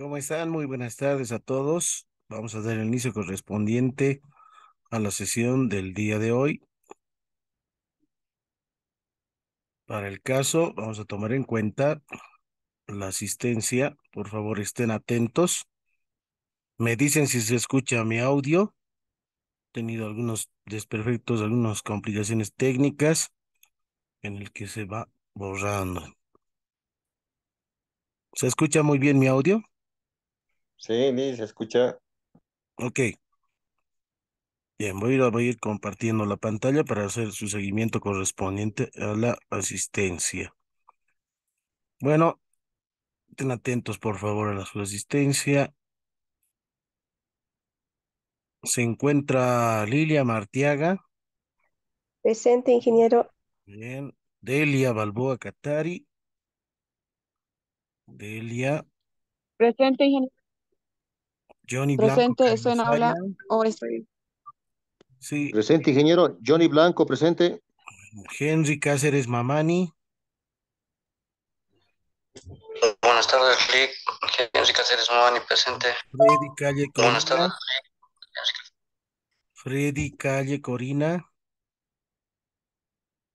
¿Cómo están? Muy buenas tardes a todos. Vamos a dar el inicio correspondiente a la sesión del día de hoy. Para el caso, vamos a tomar en cuenta la asistencia. Por favor, estén atentos. Me dicen si se escucha mi audio. He tenido algunos desperfectos, algunas complicaciones técnicas en el que se va borrando. ¿Se escucha muy bien mi audio? Sí, Liz, se escucha. Ok. Bien, voy a, ir, compartiendo la pantalla para hacer su seguimiento correspondiente a la asistencia. Bueno, estén atentos por favor a su asistencia. Se encuentra Lilia Martiaga. Presente, ingeniero. Bien. Delia Balboa Catari. Delia. Presente, ingeniero. Johnny presente, Blanco. Presente, habla Sí. Presente, ingeniero. Johnny Blanco, presente. Henry Cáceres Mamani. Buenas tardes, Click. Henry Cáceres Mamani, presente. Freddy Calle Corina. Buenas tardes, Freddy Calle Corina.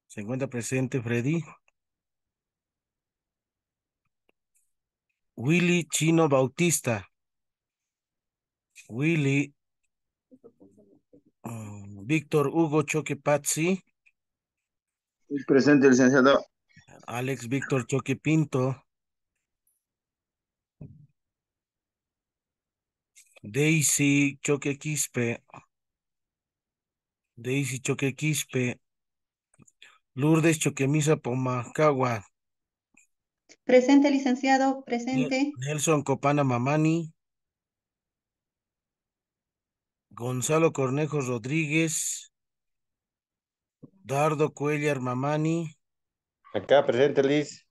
¿Se encuentra presente, Freddy? Willy Chino Bautista. Willy, mm, Víctor Hugo Patsy. Presente, licenciado. Alex Víctor Choque Pinto. Daisy Choque Quispe. Daisy Choque Quispe. Lourdes Choquemisa Pomacagua. Presente, licenciado, presente. Nelson Copana Mamani. Gonzalo Cornejo Rodríguez, Dardo Cuellar Mamani. Acá presente, Liz.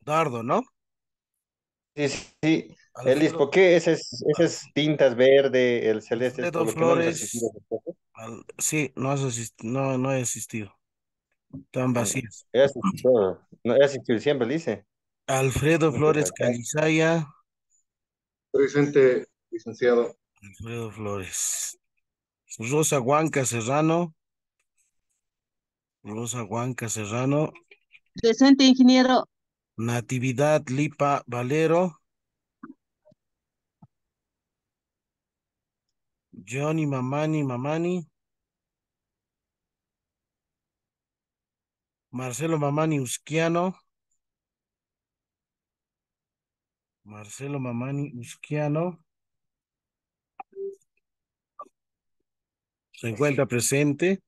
Dardo, ¿no? Sí, sí. Eh, Liz, ¿por qué esas, tintas verde, el celeste? Alfredo Flores. sí, no, has no, no he asistido. Tan ah, vacías. no, he asistido siempre, dice. Eh. Alfredo Flores Calizaya. Presente, licenciado. Alfredo Flores. Rosa Huanca Serrano. Rosa Huanca Serrano. Presente, ingeniero. Natividad Lipa Valero. Johnny Mamani Mamani. Marcelo Mamani Usquiano. Marcelo Mamani Usquiano. se encuentra presente.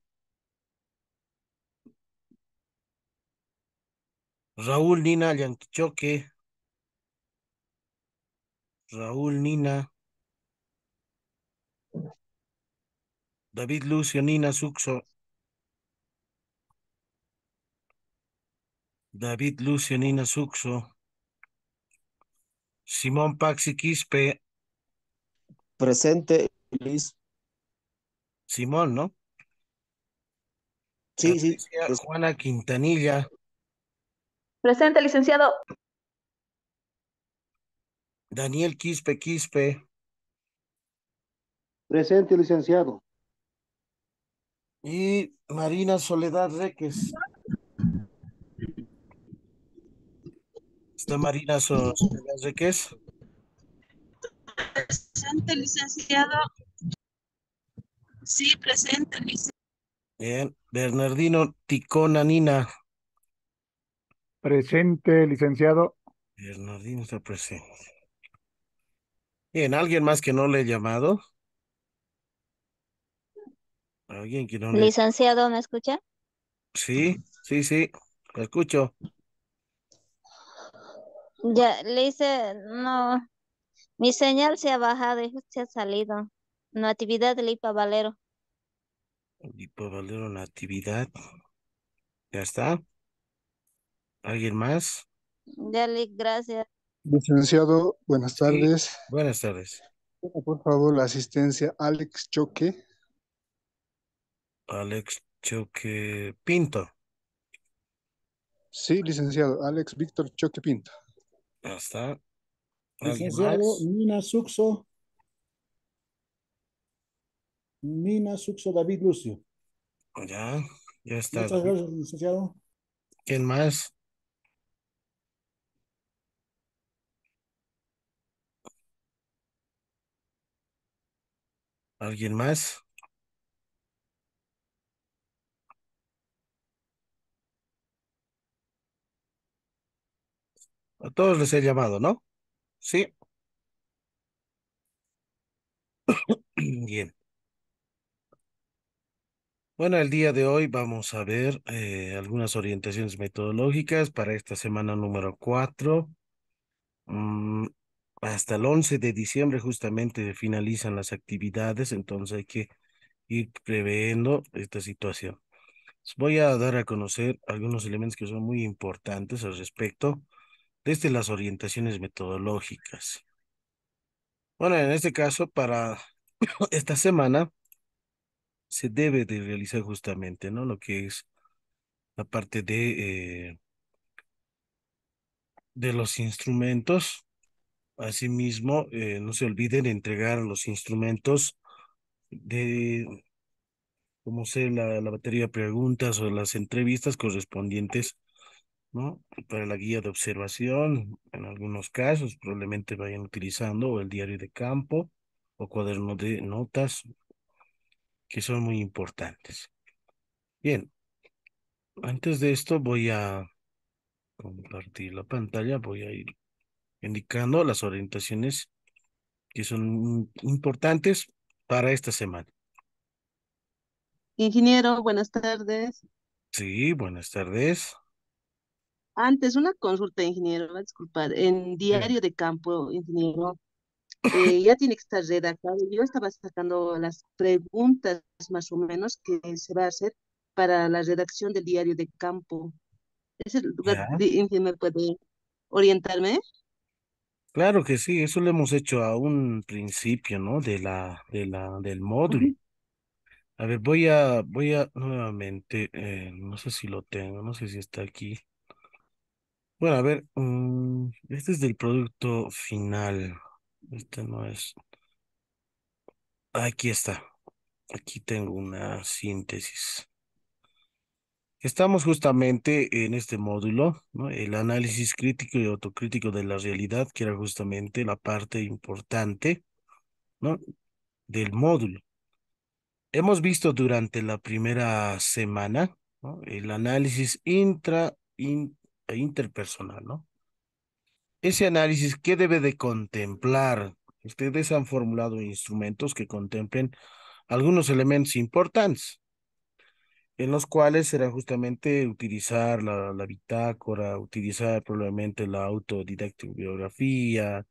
Raúl Nina Llanquichoque. Raúl Nina. David Lucio Nina Suxo. David Lucio Nina Suxo. Simón Paxi Quispe. Presente, Luis Simón, ¿no? Sí, sí. Pues Juana Quintanilla. Presente, licenciado. Daniel Quispe Quispe. Presente, licenciado. Y Marina Soledad Reques. Está Marina Soledad Reques. Presente, licenciado. Sí, presente, Bien, Bernardino Ticona Nina. Presente, licenciado. Bernardino está presente. Bien, ¿alguien más que no le he llamado? ¿Alguien que no Licenciado, ¿me escucha? Sí, sí, sí, lo escucho. Ya, le hice, no, mi señal se ha bajado y se ha salido. Natividad Lipa Valero. Lipa Valero Natividad. Ya está. ¿Alguien más? Dale, gracias. Licenciado, buenas tardes. Buenas tardes. Por favor, la asistencia Alex Choque. Alex Choque Pinto. Sí, licenciado. Alex Víctor Choque Pinto. Ya está. Licenciado Nina Suxo. Mina Suxo David Lucio. Ya, ya está. ¿Quién más? ¿Alguien más? A todos les he llamado, ¿no? Sí. Bien. Bueno, el día de hoy vamos a ver eh, algunas orientaciones metodológicas para esta semana número 4. Mm, hasta el 11 de diciembre justamente finalizan las actividades, entonces hay que ir previendo esta situación. voy a dar a conocer algunos elementos que son muy importantes al respecto desde las orientaciones metodológicas. Bueno, en este caso, para esta semana se debe de realizar justamente, ¿no? Lo que es la parte de, eh, de los instrumentos. Asimismo, eh, no se olviden entregar los instrumentos de, como sé, la, la batería de preguntas o las entrevistas correspondientes, ¿no? Para la guía de observación, en algunos casos probablemente vayan utilizando o el diario de campo o cuaderno de notas, que son muy importantes. Bien, antes de esto voy a compartir la pantalla, voy a ir indicando las orientaciones que son importantes para esta semana. Ingeniero, buenas tardes. Sí, buenas tardes. Antes, una consulta, ingeniero, disculpad, En Diario de Campo, ingeniero, eh, ya tiene que estar redactado. Yo estaba sacando las preguntas más o menos que se va a hacer para la redacción del diario de campo. ¿Es lugar me puede orientarme? Claro que sí, eso lo hemos hecho a un principio, ¿no? De la, de la, del módulo. A ver, voy a, voy a nuevamente, eh, no sé si lo tengo, no sé si está aquí. Bueno, a ver, mm, este es del producto final. Este no es. Aquí está. Aquí tengo una síntesis. Estamos justamente en este módulo, ¿no? el análisis crítico y autocrítico de la realidad, que era justamente la parte importante ¿no? del módulo. Hemos visto durante la primera semana ¿no? el análisis intra interpersonal, ¿no? Ese análisis, ¿qué debe de contemplar? Ustedes han formulado instrumentos que contemplen algunos elementos importantes, en los cuales será justamente utilizar la, bitácora, utilizar probablemente la autodidactobiografía,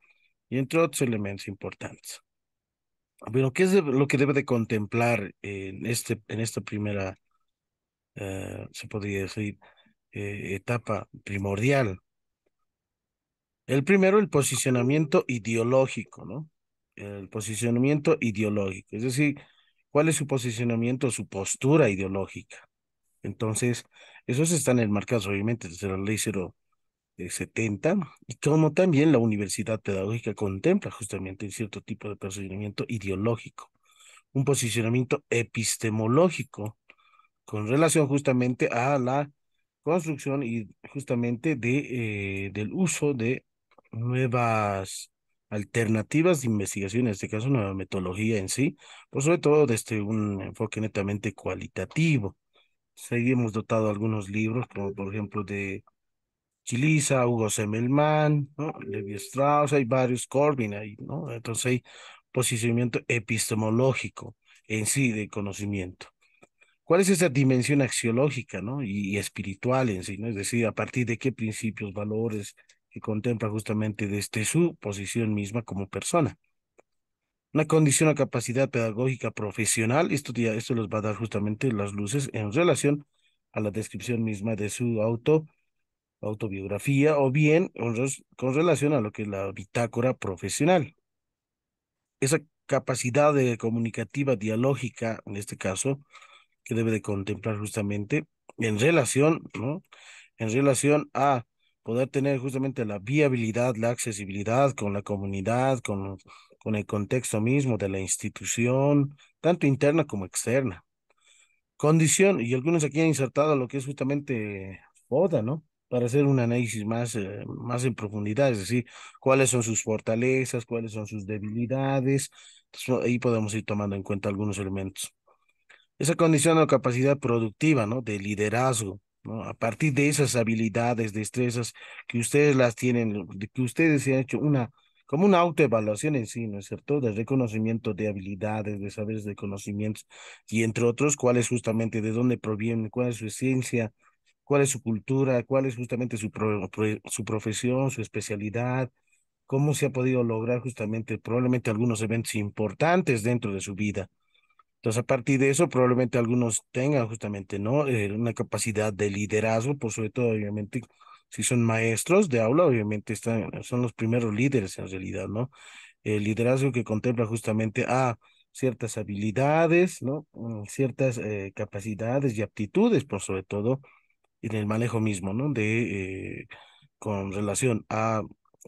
y entre otros elementos importantes. Bueno, ¿qué es lo que debe de contemplar en, este, en esta primera, eh, se podría decir, eh, etapa primordial? El primero, el posicionamiento ideológico, ¿no? El posicionamiento ideológico, es decir, cuál es su posicionamiento, su postura ideológica. Entonces, esos están enmarcados obviamente desde la ley 070 y como también la universidad pedagógica contempla justamente un cierto tipo de posicionamiento ideológico, un posicionamiento epistemológico con relación justamente a la construcción y justamente de, eh, del uso de nuevas alternativas de investigación, en este caso nueva metodología en sí, pues sobre todo desde este, un enfoque netamente cualitativo. Seguimos dotado algunos libros, por, por ejemplo, de Chiliza, Hugo Semelman, Levi Strauss, hay varios Corbin ahí, ¿no? Entonces hay posicionamiento epistemológico en sí de conocimiento. ¿Cuál es esa dimensión axiológica, ¿no? Y, y espiritual en sí, ¿no? Es decir, a partir de qué principios, valores, que contempla justamente desde su posición misma como persona. Una condición o capacidad pedagógica profesional, esto, ya, esto les va a dar justamente las luces en relación a la descripción misma de su auto, autobiografía o bien con relación a lo que es la bitácora profesional. Esa capacidad de comunicativa dialógica, en este caso, que debe de contemplar justamente en relación, ¿no? En relación a poder tener justamente la viabilidad, la accesibilidad con la comunidad, con, con el contexto mismo de la institución, tanto interna como externa. Condición, y algunos aquí han insertado lo que es justamente FODA, ¿no? Para hacer un análisis más, eh, más en profundidad, es decir, cuáles son sus fortalezas, cuáles son sus debilidades. Entonces, ahí podemos ir tomando en cuenta algunos elementos. Esa condición o capacidad productiva, ¿no? De liderazgo, a partir de esas habilidades, destrezas que ustedes las tienen, que ustedes se han hecho una, como una autoevaluación en sí, ¿no es cierto? De reconocimiento de habilidades, de saberes, de conocimientos, y entre otros, cuál es justamente de dónde proviene, cuál es su esencia, cuál es su cultura, cuál es justamente su profesión, su especialidad, cómo se ha podido lograr justamente probablemente algunos eventos importantes dentro de su vida. Entonces, a partir de eso, probablemente algunos tengan justamente, ¿no? Eh, una capacidad de liderazgo, por pues, sobre todo, obviamente, si son maestros de aula, obviamente están, son los primeros líderes en realidad, ¿no? El liderazgo que contempla justamente a ah, ciertas habilidades, ¿no? Mm, ciertas eh, capacidades y aptitudes, por sobre todo, en el manejo mismo, ¿no? De, eh, con relación a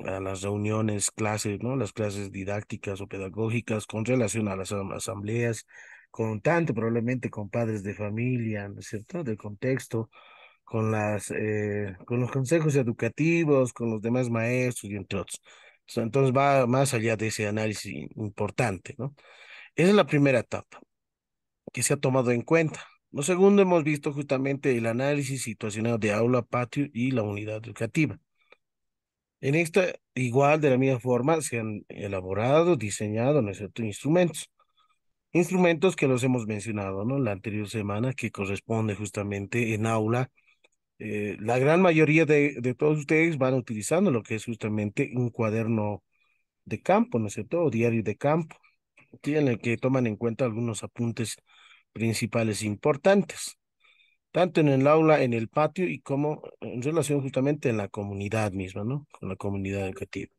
a las reuniones, clases, ¿no? Las clases didácticas o pedagógicas con relación a las asambleas, con tanto probablemente con padres de familia, ¿no es cierto?, del contexto, con, las, eh, con los consejos educativos, con los demás maestros y entre otros. Entonces va más allá de ese análisis importante, ¿no? Esa es la primera etapa que se ha tomado en cuenta. Lo segundo hemos visto justamente el análisis situacional de aula, patio y la unidad educativa. En esta, igual de la misma forma, se han elaborado, diseñado, ¿no es cierto? instrumentos instrumentos que los hemos mencionado, ¿no? La anterior semana, que corresponde justamente en aula. Eh, la gran mayoría de, de, todos ustedes van utilizando lo que es justamente un cuaderno de campo, ¿no es cierto? O diario de campo, en el que toman en cuenta algunos apuntes principales importantes, tanto en el aula, en el patio y como en relación justamente en la comunidad misma, ¿no? Con la comunidad educativa.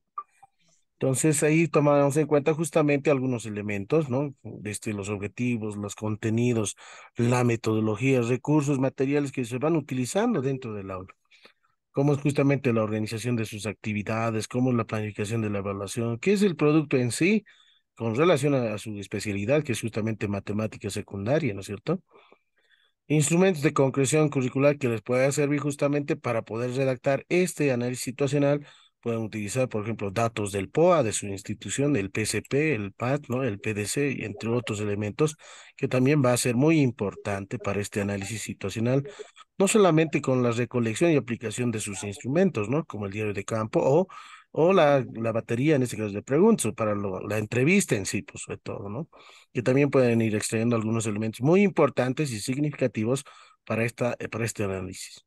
Entonces ahí tomamos en cuenta justamente algunos elementos, ¿no? Este, los objetivos, los contenidos, la metodología, recursos, materiales que se van utilizando dentro del aula. Cómo es justamente la organización de sus actividades, cómo es la planificación de la evaluación, qué es el producto en sí con relación a, a su especialidad, que es justamente matemática secundaria, ¿no es cierto? Instrumentos de concreción curricular que les pueda servir justamente para poder redactar este análisis situacional Pueden utilizar, por ejemplo, datos del POA, de su institución, el PCP, el PAD, ¿no? el PDC, entre otros elementos, que también va a ser muy importante para este análisis situacional, no solamente con la recolección y aplicación de sus instrumentos, ¿no? como el diario de campo o, o la, la batería, en este caso de preguntas, para la entrevista en sí, pues, sobre todo, ¿no? que también pueden ir extrayendo algunos elementos muy importantes y significativos para, esta, para este análisis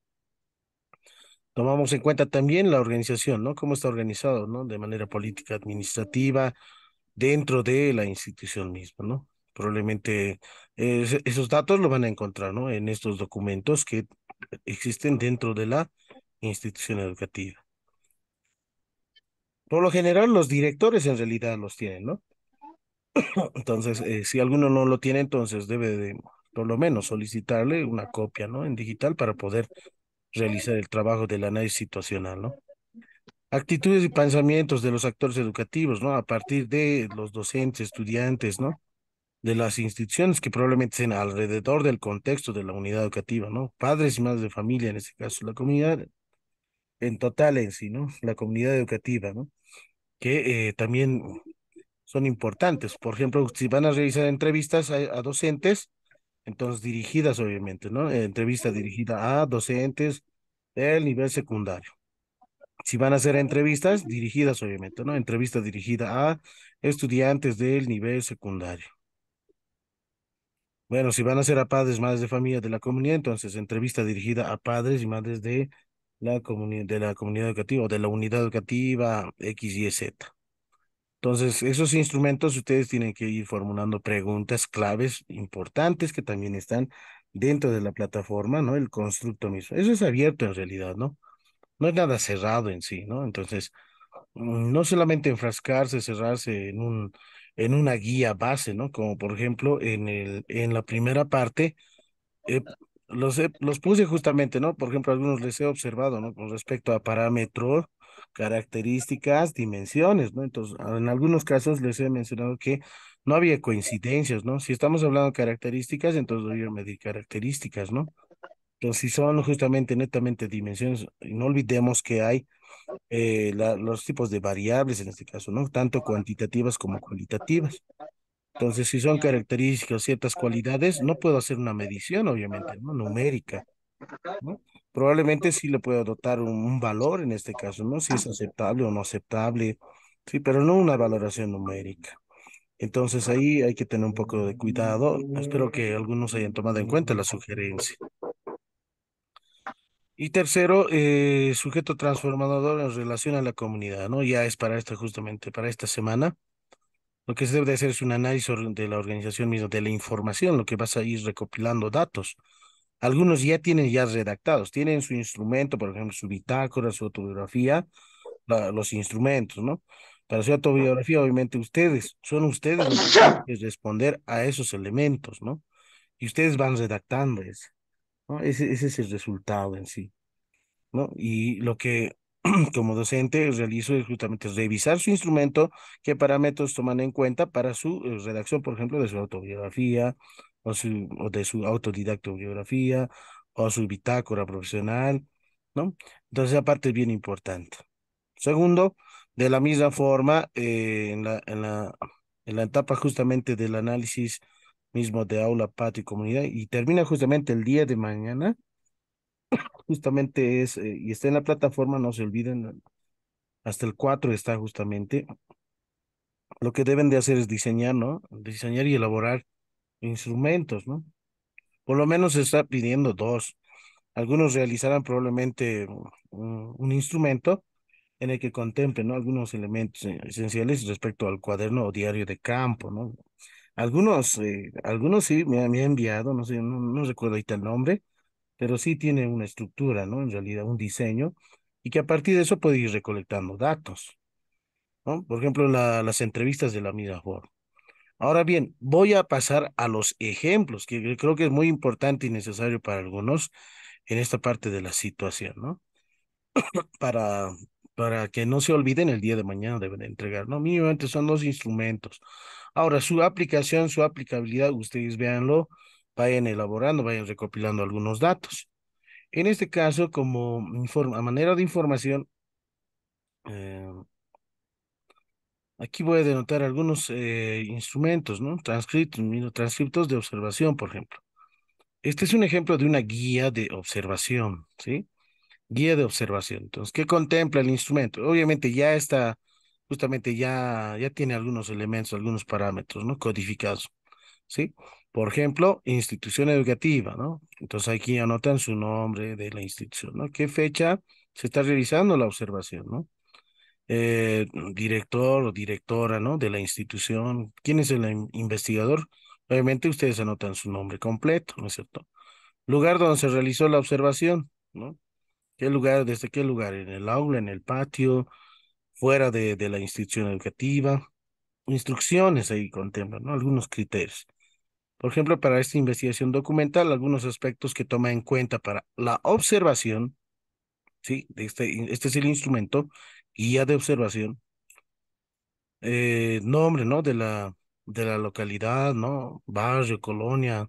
tomamos en cuenta también la organización, ¿no? Cómo está organizado, ¿no? De manera política, administrativa, dentro de la institución misma, ¿no? Probablemente esos datos lo van a encontrar, ¿no? En estos documentos que existen dentro de la institución educativa. Por lo general, los directores en realidad los tienen, ¿no? Entonces, eh, si alguno no lo tiene, entonces debe de, por lo menos, solicitarle una copia, ¿no? En digital para poder realizar el trabajo del análisis situacional, ¿no? Actitudes y pensamientos de los actores educativos, ¿no? A partir de los docentes, estudiantes, ¿no? De las instituciones que probablemente estén alrededor del contexto de la unidad educativa, ¿no? Padres y madres de familia, en este caso, la comunidad en total en sí, ¿no? La comunidad educativa, ¿no? Que eh, también son importantes. Por ejemplo, si van a realizar entrevistas a docentes, entonces dirigidas obviamente, ¿no? Entrevista dirigida a docentes del nivel secundario. Si van a ser entrevistas, dirigidas obviamente, ¿no? Entrevista dirigida a estudiantes del nivel secundario. Bueno, si van a ser a padres, madres de familia de la comunidad, entonces entrevista dirigida a padres y madres de la, de la comunidad educativa o de la unidad educativa X, Y, Z. Entonces, esos instrumentos ustedes tienen que ir formulando preguntas claves importantes que también están dentro de la plataforma, ¿no? El constructo mismo. Eso es abierto en realidad, ¿no? No es nada cerrado en sí, ¿no? Entonces, mm, no solamente enfrascarse, cerrarse en un en una guía base, ¿no? Como por ejemplo en el en la primera parte eh, los, los puse justamente, ¿no? Por ejemplo, algunos les he observado, ¿no? Con respecto a parámetro características, dimensiones, ¿no? Entonces, en algunos casos les he mencionado que no había coincidencias, ¿no? Si estamos hablando de características, entonces yo a medir características, ¿no? Entonces, si son justamente netamente dimensiones, no olvidemos que hay eh, la, los tipos de variables en este caso, ¿no? Tanto cuantitativas como cualitativas. Entonces, si son características, ciertas cualidades, no puedo hacer una medición, obviamente, ¿no? Numérica. ¿no? probablemente sí le pueda dotar un, valor en este caso, ¿no? Si es aceptable o no aceptable, sí, pero no una valoración numérica. Entonces ahí hay que tener un poco de cuidado. Espero que algunos hayan tomado en cuenta la sugerencia. Y tercero, eh, sujeto transformador en relación a la comunidad, ¿no? Ya es para esta justamente, para esta semana. Lo que se debe de hacer es un análisis de la organización misma, de la información, lo que vas a ir recopilando datos. Algunos ya tienen ya redactados, tienen su instrumento, por ejemplo, su bitácora, su autobiografía, los instrumentos, ¿no? Para su autobiografía, obviamente ustedes, son ustedes los que tienen que responder a esos elementos, ¿no? Y ustedes van redactando eso, ¿no? Ese, ese es el resultado en sí, ¿no? Y lo que como docente realizo es justamente revisar su instrumento, qué parámetros toman en cuenta para su eh, redacción, por ejemplo, de su autobiografía, o, su, o de su autodidactobiografía o su bitácora profesional, ¿no? Entonces, aparte es bien importante. Segundo, de la misma forma, eh, en, la, en, la, en la etapa justamente del análisis mismo de aula, patio y comunidad, y termina justamente el día de mañana, justamente es, eh, y está en la plataforma, no se olviden, hasta el 4 está justamente, lo que deben de hacer es diseñar, ¿no? Diseñar y elaborar instrumentos, ¿no? Por lo menos se está pidiendo dos. Algunos realizarán probablemente un, instrumento en el que contemple, ¿no? algunos elementos e-, esenciales respecto al cuaderno o diario de campo, ¿no? Algunos, eh, algunos sí me, han enviado, no sé, no, recuerdo ahorita el nombre, pero sí tiene una estructura, ¿no? En realidad, un diseño, y que a partir de eso puede ir recolectando datos, ¿no? Por ejemplo, las entrevistas de la Mirafort. Ahora bien, voy a pasar a los ejemplos, que creo que es muy importante y necesario para algunos en esta parte de la situación, ¿no? para, para que no se olviden el día de mañana deben entregar, ¿no? Mínimamente son dos instrumentos. Ahora, su aplicación, su aplicabilidad, ustedes véanlo, vayan elaborando, vayan recopilando algunos datos. En este caso, como a manera de información, eh, Aquí voy a denotar algunos eh, instrumentos, ¿no? Transcriptos, transcriptos de observación, por ejemplo. Este es un ejemplo de una guía de observación, ¿sí? Guía de observación. Entonces, ¿qué contempla el instrumento? Obviamente ya está, justamente ya, ya tiene algunos elementos, algunos parámetros, ¿no? Codificados, ¿sí? Por ejemplo, institución educativa, ¿no? Entonces aquí anotan su nombre de la institución, ¿no? ¿Qué fecha se está realizando la observación, ¿no? Eh, director o directora ¿no? de la institución, quién es el investigador. Obviamente ustedes anotan su nombre completo, ¿no es cierto? Lugar donde se realizó la observación, ¿no? ¿Qué lugar, desde qué lugar? ¿En el aula, en el patio, fuera de, la institución educativa? Instrucciones ahí contemplan, ¿no? Algunos criterios. Por ejemplo, para esta investigación documental, algunos aspectos que toma en cuenta para la observación, ¿sí? Este, este es el instrumento guía de observación, eh, nombre, ¿no? De la, de la localidad, ¿no? Barrio, colonia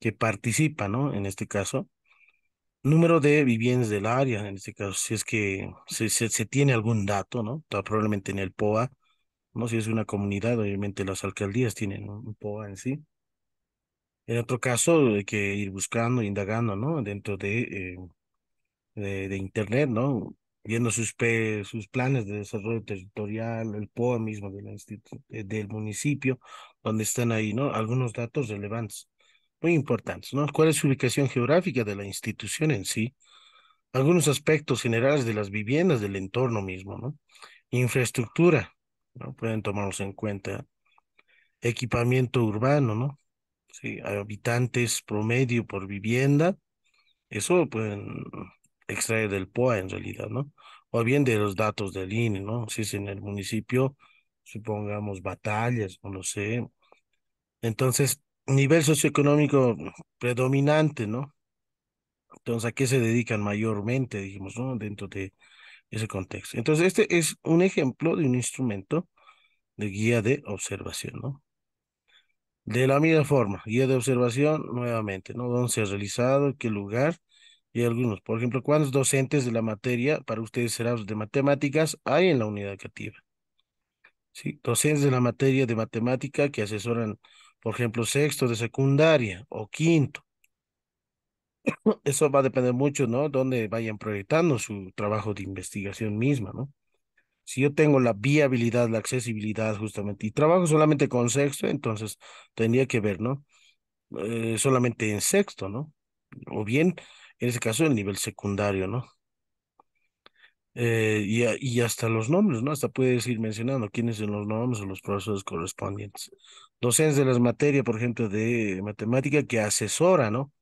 que participa, ¿no? En este caso. Número de viviendas del área, en este caso, si es que se, tiene algún dato, ¿no? probablemente en el POA, ¿no? Si es una comunidad, obviamente las alcaldías tienen un POA en sí. En otro caso, hay que ir buscando, indagando, ¿no? Dentro de, eh, de, de, Internet, ¿no? viendo sus, sus planes de desarrollo territorial, el POA mismo de la eh, del municipio, donde están ahí, ¿no? Algunos datos relevantes, muy importantes, ¿no? ¿Cuál es su ubicación geográfica de la institución en sí? Algunos aspectos generales de las viviendas, del entorno mismo, ¿no? Infraestructura, ¿no? Pueden tomarlos en cuenta. Equipamiento urbano, ¿no? Sí, habitantes promedio por vivienda, eso pueden extraer del POA en realidad, ¿no? O bien de los datos del INE, ¿no? Si es en el municipio, supongamos batallas, no lo sé. Entonces, nivel socioeconómico predominante, ¿no? Entonces, ¿a qué se dedican mayormente, dijimos, ¿no? Dentro de ese contexto. Entonces, este es un ejemplo de un instrumento de guía de observación, ¿no? De la misma forma, guía de observación nuevamente, ¿no? ¿Dónde se ha realizado? ¿Qué lugar? y algunos. Por ejemplo, ¿cuántos docentes de la materia para ustedes serán de matemáticas hay en la unidad educativa? ¿Sí? Docentes de la materia de matemática que asesoran, por ejemplo, sexto de secundaria o quinto. Eso va a depender mucho, ¿no? Donde vayan proyectando su trabajo de investigación misma, ¿no? Si yo tengo la viabilidad, la accesibilidad justamente, y trabajo solamente con sexto, entonces tendría que ver, ¿no? Eh, solamente en sexto, ¿no? O bien en ese caso el nivel secundario, ¿no? Eh, y, y, hasta los nombres, ¿no? Hasta puedes ir mencionando quiénes son los nombres o los profesores correspondientes. Docentes de las materias, por ejemplo, de matemática que asesora, ¿no?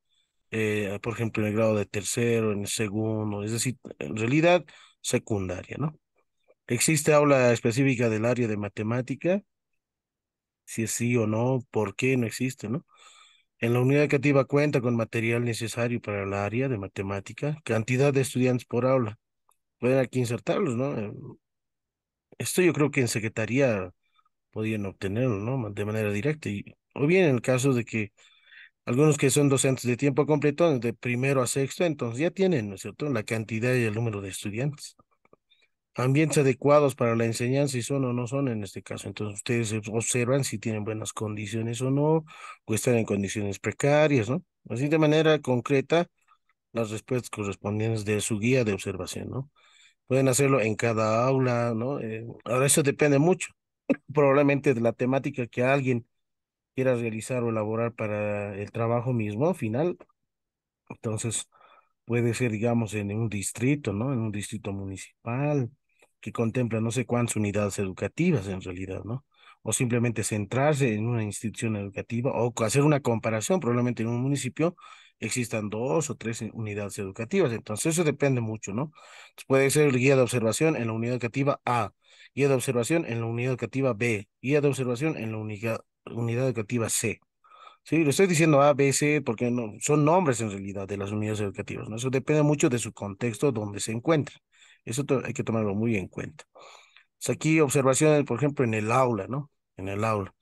Eh, por ejemplo, en el grado de tercero, en el segundo, es decir, en realidad secundaria, ¿no? ¿Existe aula específica del área de matemática? Si es sí o no, ¿por qué no existe, no? En la unidad educativa cuenta con material necesario para el área de matemática, cantidad de estudiantes por aula. Pueden aquí insertarlos, ¿no? Eh, esto yo creo que en secretaría podían obtenerlo, ¿no? De manera directa. Y, o bien en el caso de que algunos que son docentes de tiempo completo, de primero a sexto, entonces ya tienen, ¿no es cierto?, la cantidad y el número de estudiantes ambientes adecuados para la enseñanza y son o no son en este caso. Entonces ustedes observan si tienen buenas condiciones o no, o están en condiciones precarias, ¿no? Así de manera concreta, las respuestas correspondientes de su guía de observación, ¿no? Pueden hacerlo en cada aula, ¿no? Eh, ahora eso depende mucho, probablemente de la temática que alguien quiera realizar o elaborar para el trabajo mismo final. Entonces, puede ser, digamos, en un distrito, ¿no? En un distrito municipal, que contempla no sé cuántas unidades educativas en realidad, ¿no? O simplemente centrarse en una institución educativa o hacer una comparación, probablemente en un municipio existan dos o tres unidades educativas. Entonces eso depende mucho, ¿no? puede ser guía de observación en la unidad educativa A, guía de observación en la unidad educativa B, guía de observación en la unidad, unidad educativa C. Sí, lo estoy diciendo A, B, C, porque no, son nombres en realidad de las unidades educativas, ¿no? Eso depende mucho de su contexto donde se encuentran. Eso hay que tomarlo muy en cuenta. aquí observaciones, por ejemplo, en el aula, ¿no? En el aula.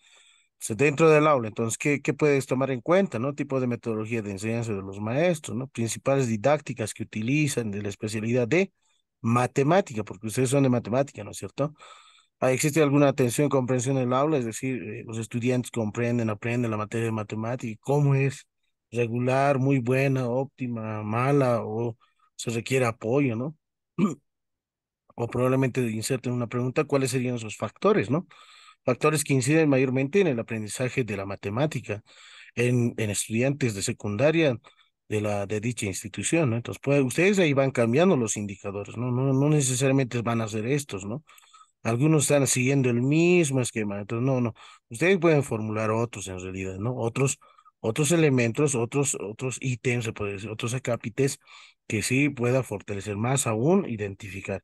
dentro del aula, entonces, ¿qué, ¿qué puedes tomar en cuenta, no? Tipo de metodología de enseñanza de los maestros, ¿no? Principales didácticas que utilizan de la especialidad de matemática, porque ustedes son de matemática, ¿no es cierto? Ah, ¿Existe alguna atención y comprensión en el aula? Es decir, eh, los estudiantes comprenden, aprenden la materia de matemática, cómo es regular, muy buena, óptima, mala, o se requiere apoyo, ¿no? o probablemente inserten una pregunta, ¿cuáles serían esos factores, no? Factores que inciden mayormente en el aprendizaje de la matemática en, en estudiantes de secundaria de, la, de dicha institución, ¿no? Entonces, ustedes ahí van cambiando los indicadores, ¿no? ¿no? No necesariamente van a ser estos, ¿no? Algunos están siguiendo el mismo esquema, entonces, no, no. Ustedes pueden formular otros en realidad, ¿no? Otros, otros elementos, otros, otros ítems, puede otros acápites que sí pueda fortalecer más aún, identificar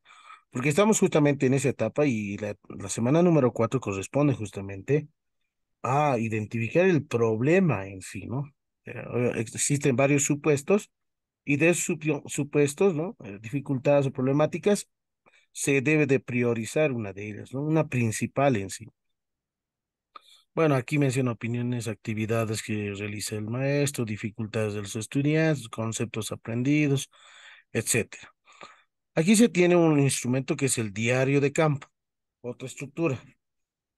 porque estamos justamente en esa etapa y la, semana número cuatro corresponde justamente a identificar el problema en sí, ¿no? Eh, existen varios supuestos y de esos supuestos, ¿no? Eh, dificultades o problemáticas, se debe de priorizar una de ellas, ¿no? Una principal en sí. Bueno, aquí menciono opiniones, actividades que realiza el maestro, dificultades de los estudiantes, conceptos aprendidos, etcétera. Aquí se tiene un instrumento que es el diario de campo, otra estructura.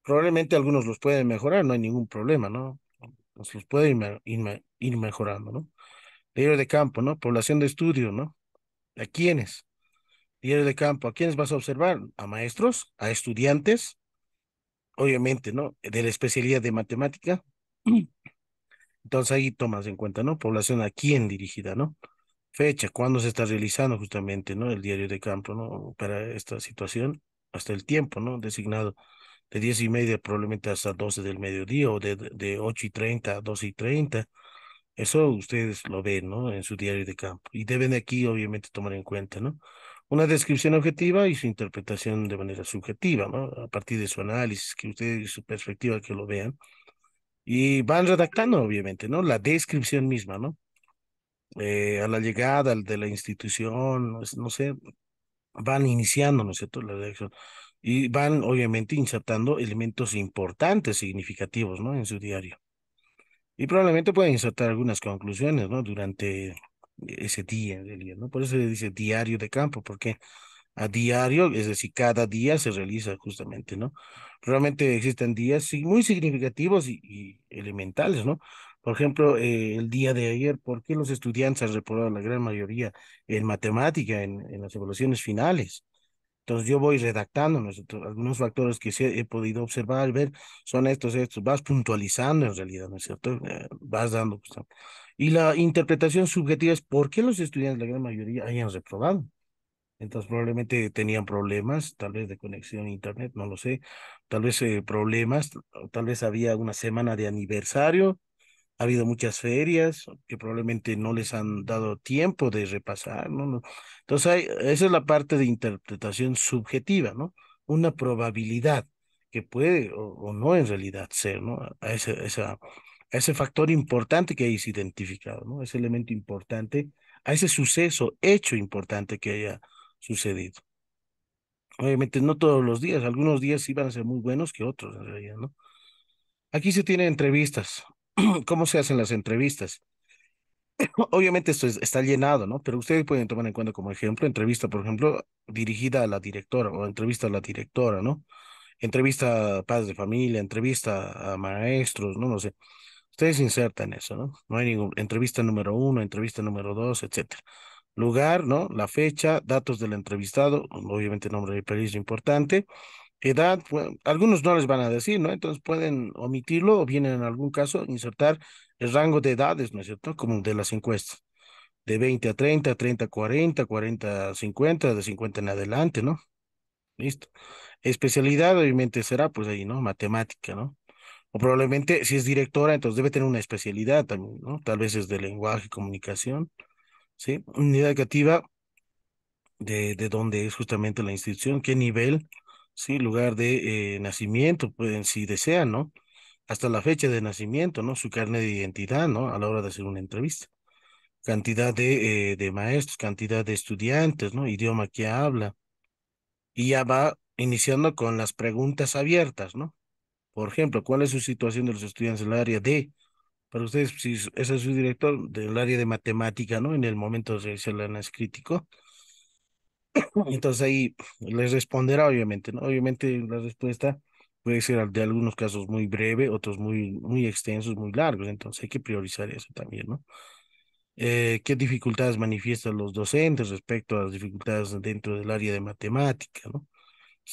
Probablemente algunos los pueden mejorar, no hay ningún problema, ¿no? los pueden ir, ir, mejorando, ¿no? Diario de campo, ¿no? Población de estudio, ¿no? ¿A quiénes? Diario de campo, ¿a quiénes vas a observar? ¿A maestros? ¿A estudiantes? Obviamente, ¿no? De la especialidad de matemática. Entonces ahí tomas en cuenta, ¿no? Población a quién dirigida, ¿no? fecha, cuándo se está realizando justamente, ¿no? El diario de campo, ¿no? Para esta situación, hasta el tiempo, ¿no? Designado de diez y media probablemente hasta doce del mediodía o de, de 8 y treinta, a 12 y treinta, Eso ustedes lo ven, ¿no? En su diario de campo. Y deben aquí, obviamente, tomar en cuenta, ¿no? Una descripción objetiva y su interpretación de manera subjetiva, ¿no? A partir de su análisis, que ustedes y su perspectiva que lo vean. Y van redactando, obviamente, ¿no? La descripción misma, ¿no? Eh, a la llegada de la institución, no sé, van iniciando, ¿no es cierto?, la Y van, obviamente, insertando elementos importantes, significativos, ¿no?, en su diario. Y probablemente pueden insertar algunas conclusiones, ¿no?, durante ese día, realidad ¿no? Por eso le dice diario de campo, porque a diario, es decir, cada día se realiza justamente, ¿no? Realmente existen días sí, muy significativos y, y, elementales, ¿no? Por ejemplo, eh, el día de ayer, ¿por qué los estudiantes han reprobado la gran mayoría en matemática, en, las evaluaciones finales? Entonces yo voy redactando nosotros, algunos factores que he podido observar, ver, son estos, estos, vas puntualizando en realidad, ¿no es cierto? Eh, vas dando. Pues, y la interpretación subjetiva es por qué los estudiantes, la gran mayoría, hayan reprobado. Entonces probablemente tenían problemas, tal vez de conexión a Internet, no lo sé, tal vez eh, problemas, tal vez había una semana de aniversario ha habido muchas ferias que probablemente no les han dado tiempo de repasar, ¿no? Entonces, esa es la parte de interpretación subjetiva, ¿no? Una probabilidad que puede o, no en realidad ser, ¿no? A ese, esa, ese factor importante que hayas identificado, ¿no? Ese elemento importante, a ese suceso, hecho importante que haya sucedido. Obviamente no todos los días, algunos días iban a ser muy buenos que otros en realidad, ¿no? Aquí se tienen entrevistas, cómo se hacen las entrevistas. Obviamente esto está llenado, ¿no? Pero ustedes pueden tomar en cuenta como ejemplo entrevista, por ejemplo, dirigida a la directora o entrevista a la directora, ¿no? Entrevista a padres de familia, entrevista a maestros, ¿no? No sé. Ustedes insertan eso, ¿no? No hay ningún, entrevista número uno, entrevista número dos, etcétera. Lugar, ¿no? La fecha, datos del entrevistado, obviamente nombre y apellido importante, edad, algunos no les van a decir, ¿no? Entonces pueden omitirlo o bien en algún caso insertar el rango de edades, ¿no es cierto? Como de las encuestas, de 20 a 30, 30 a 40, 40 a 50, de 50 en adelante, ¿no? Listo. Especialidad obviamente será pues ahí, ¿no? Matemática, ¿no? O probablemente si es directora, entonces debe tener una especialidad también, ¿no? Tal vez es de lenguaje, comunicación, ¿sí? Unidad educativa, de, de dónde es justamente la institución, qué nivel, sí, lugar de eh, nacimiento, pueden si desean, ¿no? Hasta la fecha de nacimiento, ¿no? Su carne de identidad, ¿no? A la hora de hacer una entrevista. Cantidad de, eh, de maestros, cantidad de estudiantes, ¿no? Idioma que habla. Y ya va iniciando con las preguntas abiertas, ¿no? Por ejemplo, ¿cuál es su situación de los estudiantes en el área de? Para ustedes, si es su director del área de matemática, ¿no? En el momento de realizar el análisis crítico, entonces ahí les responderá, obviamente, ¿no? Obviamente la respuesta puede ser de algunos casos muy breve, otros muy, muy extensos, muy largos, entonces hay que priorizar eso también, ¿no? Eh, ¿Qué dificultades manifiestan los docentes respecto a las dificultades dentro del área de matemática, ¿no?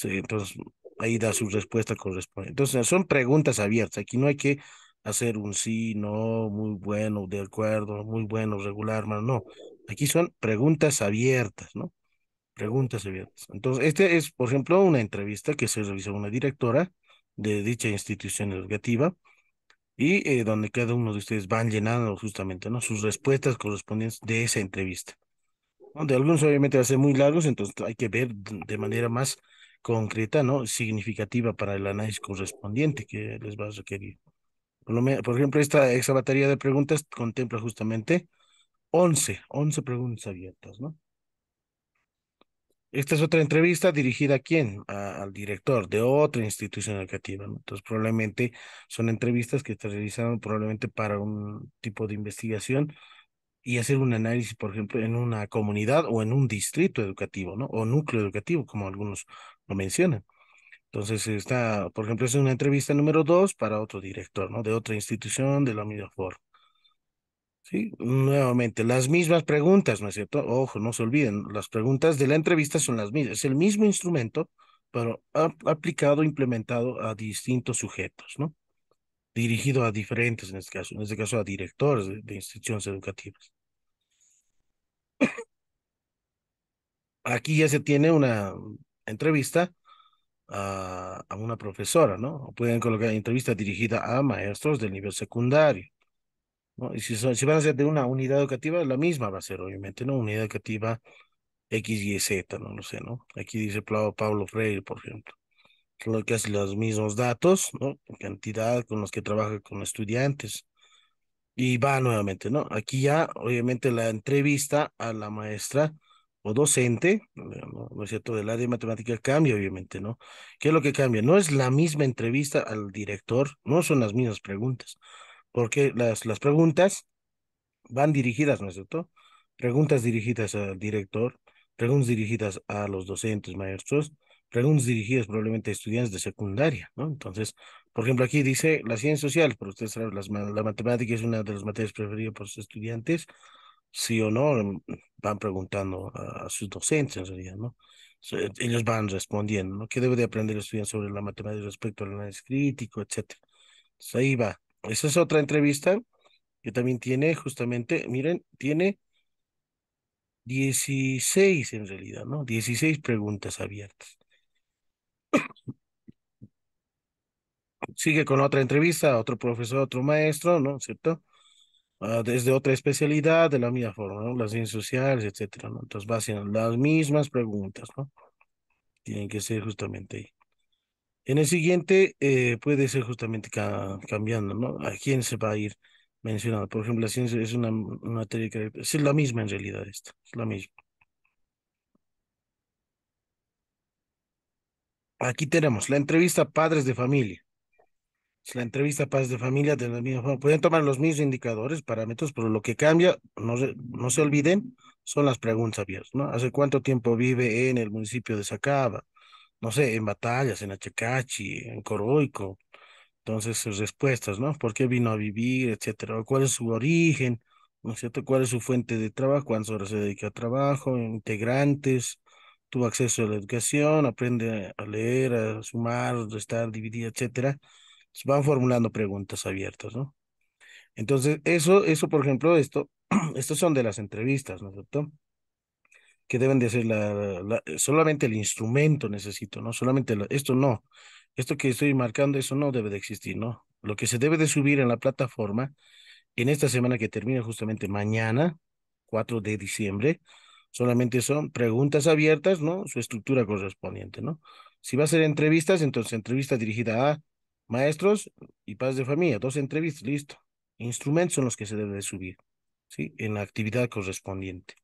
entonces ahí da su respuesta correspondiente. Entonces son preguntas abiertas, aquí no hay que hacer un sí, no, muy bueno, de acuerdo, muy bueno, regular, no. Aquí son preguntas abiertas, ¿no? Preguntas abiertas. Entonces, este es, por ejemplo, una entrevista que se realizó una directora de dicha institución educativa y eh, donde cada uno de ustedes van llenando justamente ¿no? sus respuestas correspondientes de esa entrevista. donde De algunos obviamente va a ser muy largos, entonces hay que ver de manera más concreta, ¿no? significativa para el análisis correspondiente que les va a requerir. Por, ejemplo, esta, esta batería de preguntas contempla justamente 11, 11 preguntas abiertas, ¿no? Esta es otra entrevista dirigida a quién? al director de otra institución educativa. Entonces, probablemente son entrevistas que se realizaron probablemente para un tipo de investigación y hacer un análisis, por ejemplo, en una comunidad o en un distrito educativo, ¿no? O núcleo educativo, como algunos lo mencionan. Entonces, está, por ejemplo, es una entrevista número dos para otro director, ¿no? De otra institución, de la misma forma. Sí, nuevamente, las mismas preguntas, ¿no es cierto? Ojo, no se olviden, las preguntas de la entrevista son las mismas, es el mismo instrumento, pero aplicado, implementado a distintos sujetos, ¿no? Dirigido a diferentes, en este caso, en este caso a directores de, instituciones educativas. Aquí ya se tiene una entrevista a, a una profesora, ¿no? Pueden colocar entrevista dirigida a maestros del nivel secundario y si, si van a ser de una unidad educativa, la misma va a ser, obviamente, ¿no? Unidad educativa X, Y, Z, no lo sé, ¿no? Aquí dice Pablo, Pablo Freire, por ejemplo, lo que hace los mismos datos, ¿no? Cantidad con los que trabaja con estudiantes. Y va nuevamente, ¿no? Aquí ya, obviamente, la entrevista a la maestra o docente, ¿no, es cierto?, del área de matemática cambia, obviamente, ¿no? ¿Qué es lo que cambia? No es la misma entrevista al director, no son las mismas preguntas porque las, las preguntas van dirigidas, ¿no es cierto? Preguntas dirigidas al director, preguntas dirigidas a los docentes, maestros, preguntas dirigidas probablemente a estudiantes de secundaria, ¿no? Entonces, por ejemplo, aquí dice la ciencia social, pero ustedes saben, la matemática es una de las materias preferidas por sus estudiantes, sí o no, em, van preguntando a, sus docentes en realidad, ¿no? Eh, ellos van respondiendo, ¿no? ¿Qué debe de aprender el estudiante sobre la matemática respecto al análisis crítico, etcétera? ahí va, esa es otra entrevista que también tiene justamente, miren, tiene 16 en realidad, ¿no? 16 preguntas abiertas. Sigue con otra entrevista, otro profesor, otro maestro, ¿no? ¿Cierto? Ah, desde otra especialidad, de la misma forma, ¿no? Las ciencias sociales, etcétera, ¿no? Entonces va haciendo las mismas preguntas, ¿no? Tienen que ser justamente ahí. En el siguiente eh, puede ser justamente cambiando, ¿no? ¿A quién se va a ir mencionando? Por ejemplo, la ciencia es una, materia que es la misma en realidad esto. es la misma. Aquí tenemos la entrevista padres de familia. Es la entrevista padres de familia de la misma Pueden tomar los mismos indicadores, parámetros, pero lo que cambia, no se, no se olviden, son las preguntas abiertas, ¿no? ¿Hace cuánto tiempo vive en el municipio de Sacaba? no sé, en batallas, en Achacachi, en Coroico. Entonces, sus respuestas, ¿no? ¿Por qué vino a vivir, etcétera? ¿Cuál es su origen? ¿No es cierto? ¿Cuál es su fuente de trabajo? ¿Cuántas horas se dedica a trabajo? ¿Integrantes? ¿Tuvo acceso a la educación? ¿Aprende a leer, a sumar, estar dividir, etcétera? Se van formulando preguntas abiertas, ¿no? Entonces, eso, eso, por ejemplo, esto, estos son de las entrevistas, ¿no es cierto? que deben de ser la, eh, solamente el instrumento necesito, ¿no? Solamente esto no, esto que estoy marcando, eso no debe de existir, ¿no? Lo que se debe de subir en la plataforma en esta semana que termina justamente mañana, 4 de diciembre, solamente son preguntas abiertas, ¿no? Su estructura correspondiente, ¿no? Si va a ser entrevistas, entonces entrevista dirigida a maestros y padres de familia, dos entrevistas, listo. Instrumentos son los que se debe de subir, ¿sí? En la actividad correspondiente.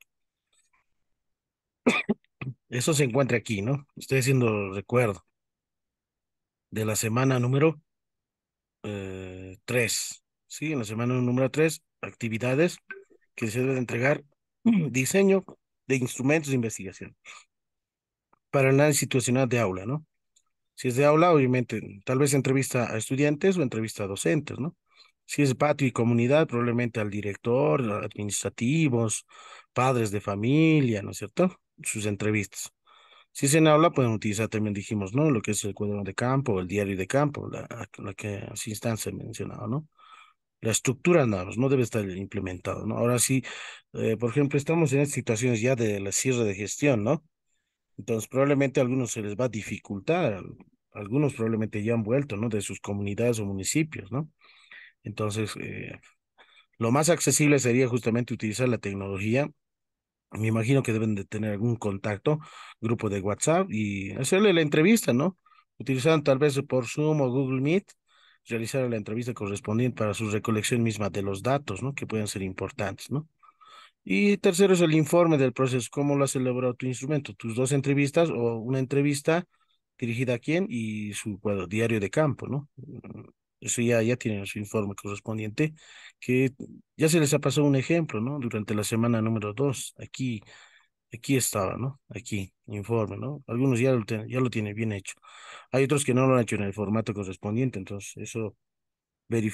Eso se encuentra aquí, ¿no? Estoy haciendo recuerdo de la semana número eh, tres, sí, en la semana número tres, actividades que se deben entregar diseño de instrumentos de investigación para el análisis de aula, ¿no? Si es de aula, obviamente, tal vez entrevista a estudiantes o entrevista a docentes, ¿no? Si es patio y comunidad, probablemente al director, administrativos, padres de familia, ¿no es cierto? sus entrevistas. Si se en habla, pueden utilizar también, dijimos, ¿no? Lo que es el cuaderno de campo, el diario de campo, la, la que hace instancia mencionaba, ¿no? La estructura nada más, no debe estar implementado, ¿no? Ahora sí, eh, por ejemplo, estamos en situaciones ya de la cierre de gestión, ¿no? Entonces, probablemente a algunos se les va a dificultar, algunos probablemente ya han vuelto, ¿no? De sus comunidades o municipios, ¿no? Entonces, eh, lo más accesible sería justamente utilizar la tecnología me imagino que deben de tener algún contacto, grupo de WhatsApp y hacerle la entrevista, ¿no? Utilizando tal vez por Zoom o Google Meet, realizar la entrevista correspondiente para su recolección misma de los datos, ¿no? Que pueden ser importantes, ¿no? Y tercero es el informe del proceso, cómo lo has elaborado tu instrumento, tus dos entrevistas o una entrevista dirigida a quién y su diario de campo, ¿no? Eso ya, ya tienen su informe correspondiente, que ya se les ha pasado un ejemplo, ¿no? Durante la semana número dos, aquí, aquí estaba, ¿no? Aquí, informe, ¿no? Algunos ya lo, ya lo tienen bien hecho. Hay otros que no lo han hecho en el formato correspondiente, entonces eso